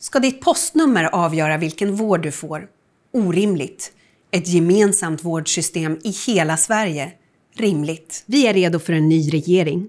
ska ditt postnummer avgöra vilken vård du får. Orimligt. Ett gemensamt vårdsystem i hela Sverige. Rimligt. Vi är redo för en ny regering.